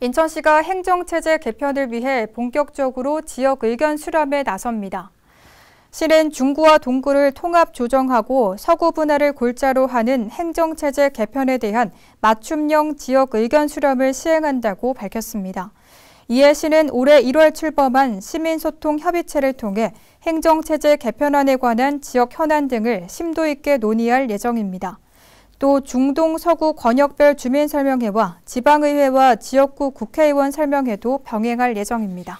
인천시가 행정체제 개편을 위해 본격적으로 지역 의견 수렴에 나섭니다. 시는 중구와 동구를 통합 조정하고 서구 분할을 골자로 하는 행정체제 개편에 대한 맞춤형 지역 의견 수렴을 시행한다고 밝혔습니다. 이에 시는 올해 1월 출범한 시민소통협의체를 통해 행정체제 개편안에 관한 지역 현안 등을 심도 있게 논의할 예정입니다. 또 중동 서구 권역별 주민설명회와 지방의회와 지역구 국회의원 설명회도 병행할 예정입니다.